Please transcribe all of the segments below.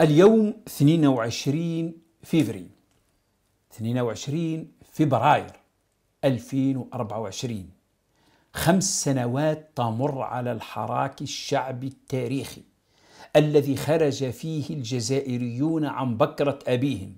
اليوم 22 فيفري 22 فبراير 2024 خمس سنوات تمر على الحراك الشعبي التاريخي الذي خرج فيه الجزائريون عن بكرة أبيهم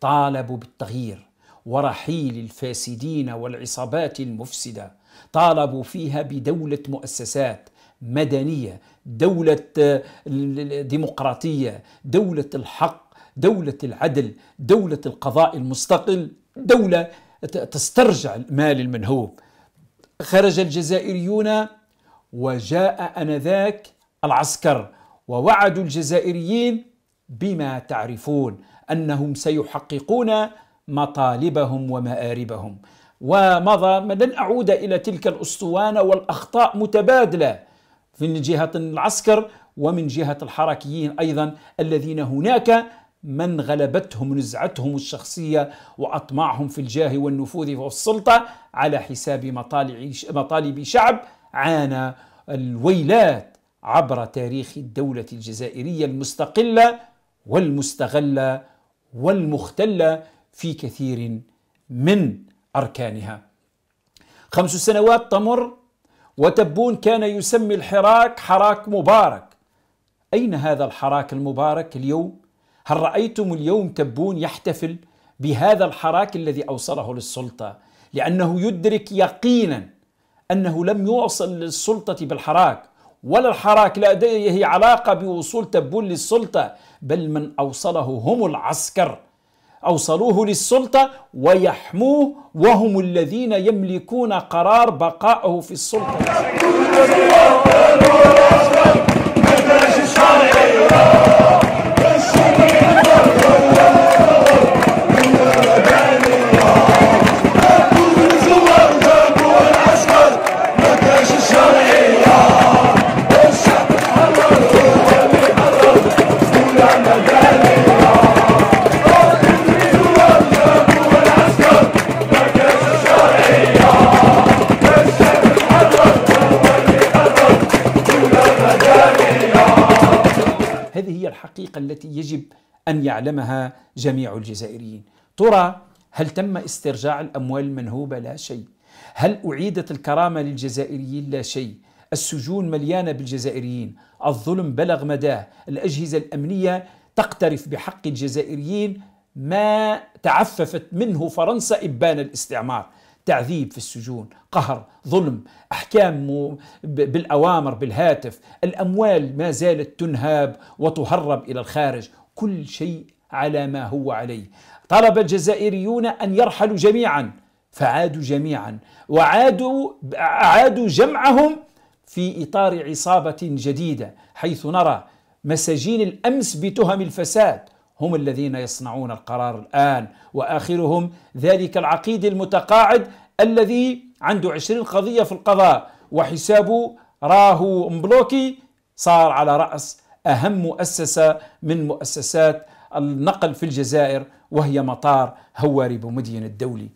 طالبوا بالتغيير ورحيل الفاسدين والعصابات المفسدة طالبوا فيها بدولة مؤسسات مدنيه دوله ديمقراطيه دوله الحق دوله العدل دوله القضاء المستقل دوله تسترجع المال المنهوب خرج الجزائريون وجاء انذاك العسكر ووعدوا الجزائريين بما تعرفون انهم سيحققون مطالبهم ومآربهم ومضى لن اعود الى تلك الاسطوانه والاخطاء متبادله من جهة العسكر ومن جهة الحركيين أيضا الذين هناك من غلبتهم نزعتهم الشخصية وأطماعهم في الجاه والنفوذ والسلطة على حساب مطالب شعب عانى الويلات عبر تاريخ الدولة الجزائرية المستقلة والمستغلة والمختلة في كثير من أركانها خمس سنوات تمر وتبون كان يسمي الحراك حراك مبارك أين هذا الحراك المبارك اليوم؟ هل رأيتم اليوم تبون يحتفل بهذا الحراك الذي أوصله للسلطة لأنه يدرك يقينا أنه لم يوصل للسلطة بالحراك ولا الحراك لديه علاقة بوصول تبون للسلطة بل من أوصله هم العسكر أوصلوه للسلطة ويحموه وهم الذين يملكون قرار بقائه في السلطة الحقيقة التي يجب أن يعلمها جميع الجزائريين ترى هل تم استرجاع الأموال المنهوبة؟ لا شيء هل أعيدت الكرامة للجزائريين؟ لا شيء السجون مليانة بالجزائريين الظلم بلغ مداه الأجهزة الأمنية تقترف بحق الجزائريين ما تعففت منه فرنسا إبان الاستعمار تعذيب في السجون قهر ظلم احكام بالاوامر بالهاتف الاموال ما زالت تنهاب وتهرب الى الخارج كل شيء على ما هو عليه طلب الجزائريون ان يرحلوا جميعا فعادوا جميعا وعادوا اعادوا جمعهم في اطار عصابه جديده حيث نرى مساجين الامس بتهم الفساد هم الذين يصنعون القرار الآن وآخرهم ذلك العقيد المتقاعد الذي عنده عشرين قضية في القضاء وحسابه راهو مبلوكي صار على رأس أهم مؤسسة من مؤسسات النقل في الجزائر وهي مطار هواري بومدين الدولي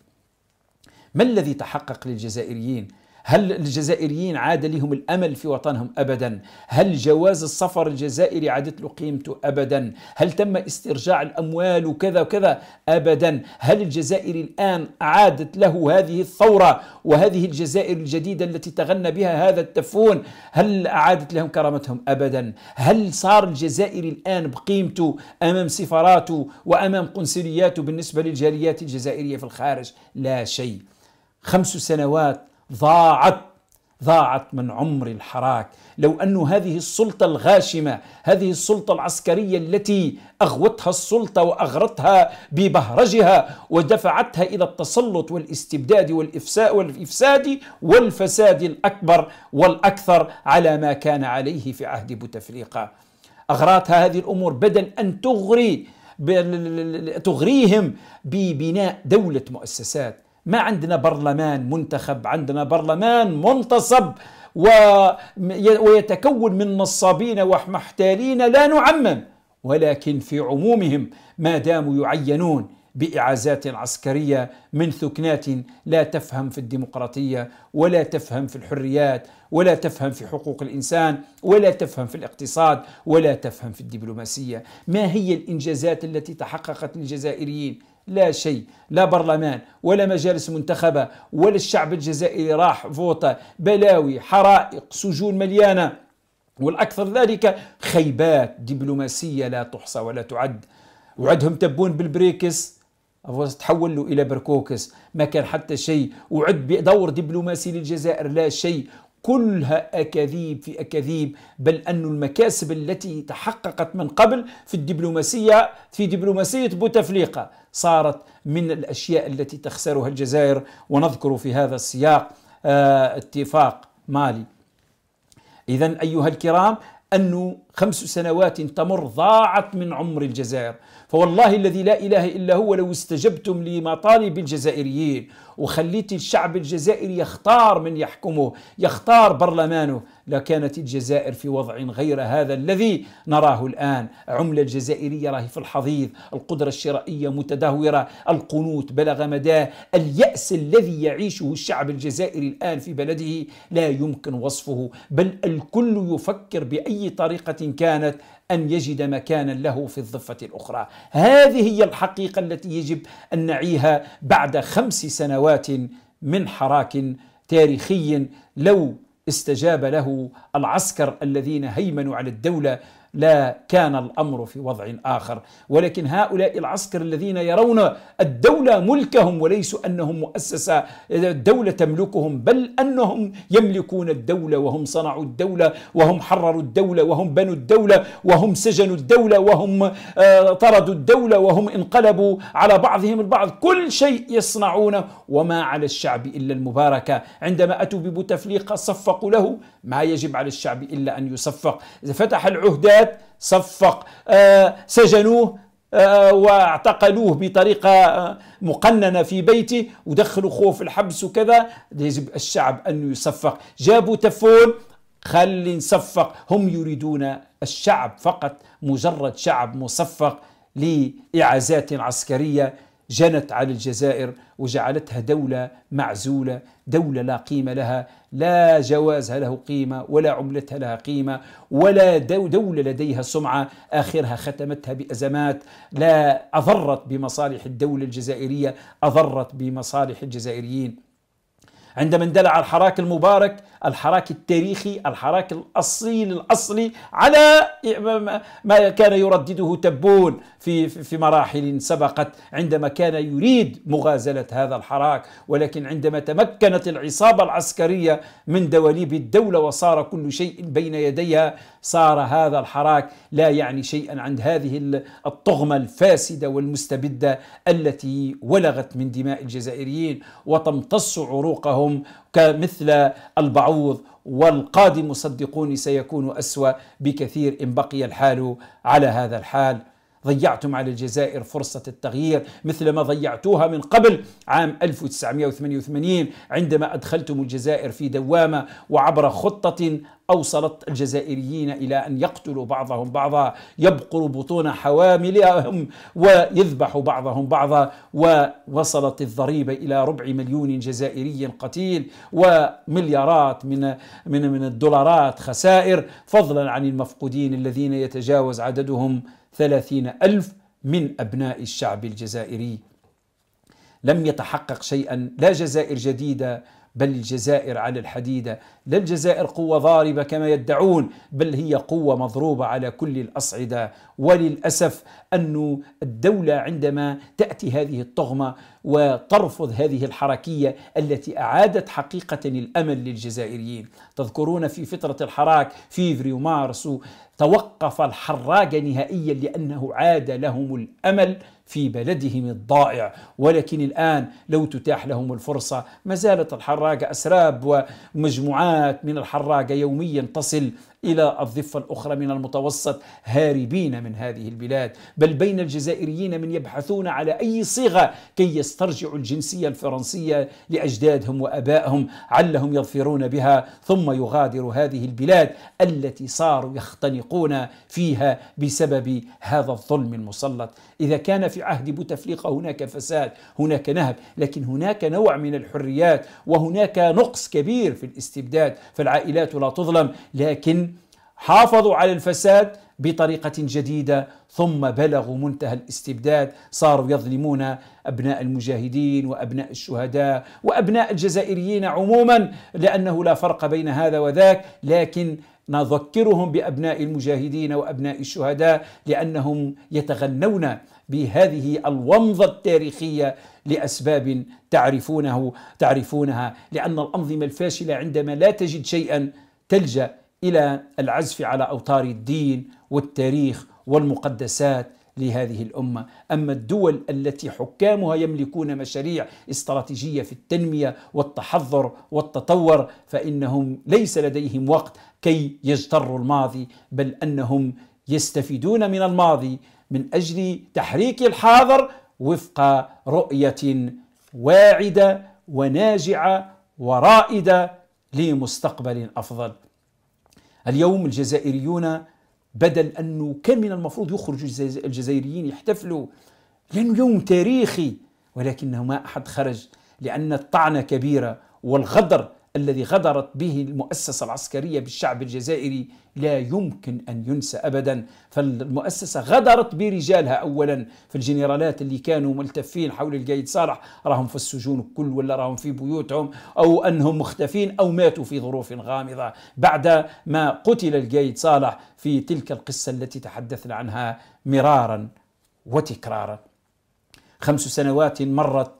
ما الذي تحقق للجزائريين هل الجزائريين عاد لهم الأمل في وطنهم أبدا هل جواز السفر الجزائري عادت له قيمته أبدا هل تم استرجاع الأموال وكذا وكذا أبدا هل الجزائري الآن أعادت له هذه الثورة وهذه الجزائر الجديدة التي تغنى بها هذا التفون هل أعادت لهم كرامتهم أبدا هل صار الجزائري الآن بقيمته أمام سفاراته وأمام قنصلياته بالنسبة للجاليات الجزائرية في الخارج لا شيء خمس سنوات ضاعت ضاعت من عمر الحراك لو أن هذه السلطة الغاشمة هذه السلطة العسكرية التي أغوتها السلطة وأغرتها ببهرجها ودفعتها إلى التسلط والاستبداد والإفساد والفساد الأكبر والأكثر على ما كان عليه في عهد بوتفليقة أغراتها هذه الأمور بدل أن تغري تغريهم ببناء دولة مؤسسات ما عندنا برلمان منتخب عندنا برلمان منتصب ويتكون من نصابين ومحتالين لا نعمم ولكن في عمومهم ما داموا يعينون باعازات عسكريه من ثكنات لا تفهم في الديمقراطيه ولا تفهم في الحريات ولا تفهم في حقوق الانسان ولا تفهم في الاقتصاد ولا تفهم في الدبلوماسيه ما هي الانجازات التي تحققت للجزائريين لا شيء لا برلمان ولا مجالس منتخبة ولا الشعب الجزائري راح فوطة بلاوي حرائق سجون مليانة والأكثر ذلك خيبات دبلوماسية لا تحصى ولا تعد وعدهم تبون بالبريكس تحولوا إلى بركوكس ما كان حتى شيء وعد بدور دبلوماسي للجزائر لا شيء كلها أكاذيب في أكاذيب بل أن المكاسب التي تحققت من قبل في الدبلوماسية في دبلوماسية بوتفليقة صارت من الأشياء التي تخسرها الجزائر ونذكر في هذا السياق آه، اتفاق مالي إذا أيها الكرام أن خمس سنوات تمر ضاعت من عمر الجزائر فوالله الذي لا إله إلا هو لو استجبتم لمطالب الجزائريين وخليت الشعب الجزائري يختار من يحكمه يختار برلمانه لكانت الجزائر في وضع غير هذا الذي نراه الآن عملة الجزائرية راهي في الحضيض القدرة الشرائية متدهورة القنوت بلغ مداه اليأس الذي يعيشه الشعب الجزائري الآن في بلده لا يمكن وصفه بل الكل يفكر بأي طريقة كانت أن يجد مكانا له في الضفة الأخرى هذه هي الحقيقة التي يجب أن نعيها بعد خمس سنوات من حراك تاريخي لو استجاب له العسكر الذين هيمنوا على الدولة لا كان الامر في وضع اخر ولكن هؤلاء العسكر الذين يرون الدوله ملكهم وليسوا انهم مؤسسه الدوله تملكهم بل انهم يملكون الدوله وهم صنعوا الدوله وهم حرروا الدوله وهم بنوا الدوله وهم سجنوا الدوله وهم آه، طردوا الدوله وهم انقلبوا على بعضهم البعض كل شيء يصنعونه وما على الشعب الا المباركه عندما اتوا ببوتفليقه صفقوا له ما يجب على الشعب الا ان يصفق اذا فتح العهدان الجهاد صفق آه، سجنوه آه، واعتقلوه بطريقة آه، مقننة في بيته ودخلوا خوه في الحبس وكذا يجب الشعب أن يصفق جابوا تفون خلي نصفق هم يريدون الشعب فقط مجرد شعب مصفق لإعازات عسكرية جنت على الجزائر وجعلتها دولة معزولة دولة لا قيمة لها لا جوازها له قيمة ولا عملتها لها قيمة ولا دولة لديها سمعة آخرها ختمتها بأزمات لا أضرت بمصالح الدولة الجزائرية أضرت بمصالح الجزائريين عندما اندلع الحراك المبارك الحراك التاريخي الحراك الأصيل الأصلي على ما كان يردده تبون في, في مراحل سبقت عندما كان يريد مغازلة هذا الحراك ولكن عندما تمكنت العصابة العسكرية من دواليب الدولة وصار كل شيء بين يديها صار هذا الحراك لا يعني شيئا عند هذه الطغمة الفاسدة والمستبدة التي ولغت من دماء الجزائريين وتمتص عروقهم لهم كمثل البعوض والقادم صدقوني سيكون أسوأ بكثير إن بقي الحال على هذا الحال ضيعتم على الجزائر فرصة التغيير مثلما ضيعتوها من قبل عام 1988 عندما أدخلتم الجزائر في دوامة وعبر خطة أوصلت الجزائريين إلى أن يقتلوا بعضهم بعضا يبقروا بطون حواملهم ويذبحوا بعضهم بعضا ووصلت الضريبة إلى ربع مليون جزائري قتيل ومليارات من, من, من الدولارات خسائر فضلا عن المفقودين الذين يتجاوز عددهم ثلاثين ألف من أبناء الشعب الجزائري لم يتحقق شيئا لا جزائر جديدة بل الجزائر على الحديدة لا الجزائر قوة ضاربة كما يدعون بل هي قوة مضروبة على كل الأصعدة وللأسف أن الدولة عندما تأتي هذه الطغمة وترفض هذه الحركية التي أعادت حقيقة الأمل للجزائريين تذكرون في فترة الحراك فيفري ومارس توقف الحراك نهائيا لأنه عاد لهم الأمل في بلدهم الضائع ولكن الآن لو تتاح لهم الفرصة ما زالت الحراك الحراقة أسراب ومجموعات من الحراقة يوميا تصل إلى الضفة الأخرى من المتوسط هاربين من هذه البلاد بل بين الجزائريين من يبحثون على أي صيغة كي يسترجعوا الجنسية الفرنسية لأجدادهم وأبائهم علهم يظفرون بها ثم يغادروا هذه البلاد التي صاروا يختنقون فيها بسبب هذا الظلم المسلط إذا كان في عهد بوتفليقة هناك فساد هناك نهب لكن هناك نوع من الحريات وهناك نقص كبير في الاستبداد فالعائلات لا تظلم لكن حافظوا على الفساد بطريقة جديدة ثم بلغوا منتهى الاستبداد صاروا يظلمون أبناء المجاهدين وأبناء الشهداء وأبناء الجزائريين عموما لأنه لا فرق بين هذا وذاك لكن نذكرهم بأبناء المجاهدين وأبناء الشهداء لأنهم يتغنون بهذه الومضة التاريخية لأسباب تعرفونه تعرفونها لأن الأنظمة الفاشلة عندما لا تجد شيئا تلجأ الى العزف على اوتار الدين والتاريخ والمقدسات لهذه الامه، اما الدول التي حكامها يملكون مشاريع استراتيجيه في التنميه والتحضر والتطور فانهم ليس لديهم وقت كي يجتروا الماضي بل انهم يستفيدون من الماضي من اجل تحريك الحاضر وفق رؤيه واعده وناجعه ورائده لمستقبل افضل. اليوم الجزائريون بدل أنه كان من المفروض يخرج الجزائريين يحتفلوا لأنه يوم تاريخي ولكنه ما أحد خرج لأن الطعنة كبيرة والغدر الذي غدرت به المؤسسة العسكرية بالشعب الجزائري لا يمكن أن ينسى أبدا فالمؤسسة غدرت برجالها أولا فالجنرالات اللي كانوا ملتفين حول القايد صالح راهم في السجون الكل ولا راهم في بيوتهم أو أنهم مختفين أو ماتوا في ظروف غامضة بعد ما قتل القايد صالح في تلك القصة التي تحدثنا عنها مرارا وتكرارا خمس سنوات مرت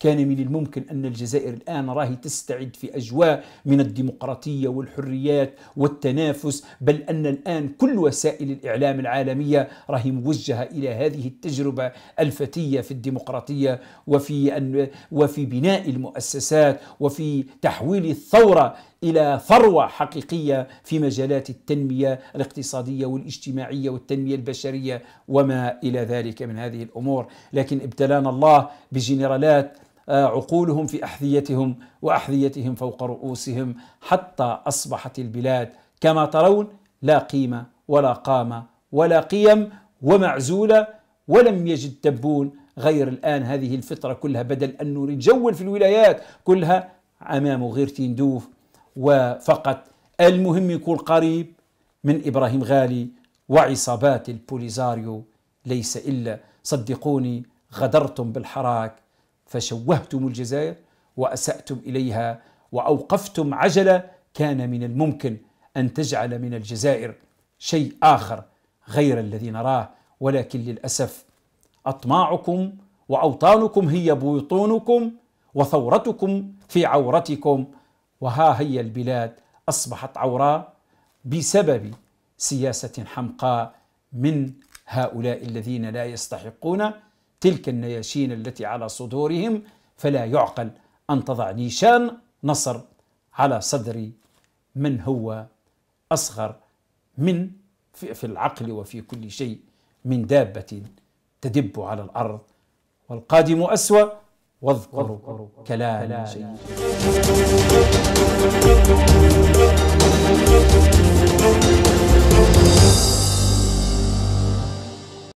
كان من الممكن أن الجزائر الآن راهي تستعد في أجواء من الديمقراطية والحريات والتنافس بل أن الآن كل وسائل الإعلام العالمية راهي موجهة إلى هذه التجربة الفتية في الديمقراطية وفي, أن وفي بناء المؤسسات وفي تحويل الثورة الى ثروه حقيقيه في مجالات التنميه الاقتصاديه والاجتماعيه والتنميه البشريه وما الى ذلك من هذه الامور، لكن ابتلانا الله بجنرالات آه، عقولهم في احذيتهم واحذيتهم فوق رؤوسهم حتى اصبحت البلاد كما ترون لا قيمه ولا قامه ولا قيم ومعزوله ولم يجد تبون غير الان هذه الفطره كلها بدل ان نجول في الولايات كلها امامه غير تندوف وفقط المهم يكون قريب من ابراهيم غالي وعصابات البوليزاريو ليس الا صدقوني غدرتم بالحراك فشوهتم الجزائر وأسأتم إليها وأوقفتم عجلة كان من الممكن أن تجعل من الجزائر شيء آخر غير الذي نراه ولكن للأسف أطماعكم وأوطانكم هي بطونكم وثورتكم في عورتكم وها هي البلاد أصبحت عوراء بسبب سياسة حمقاء من هؤلاء الذين لا يستحقون تلك النياشين التي على صدورهم فلا يعقل أن تضع نيشان نصر على صدر من هو أصغر من في العقل وفي كل شيء من دابة تدب على الأرض والقادم أسوأ واذكروا كلام شيء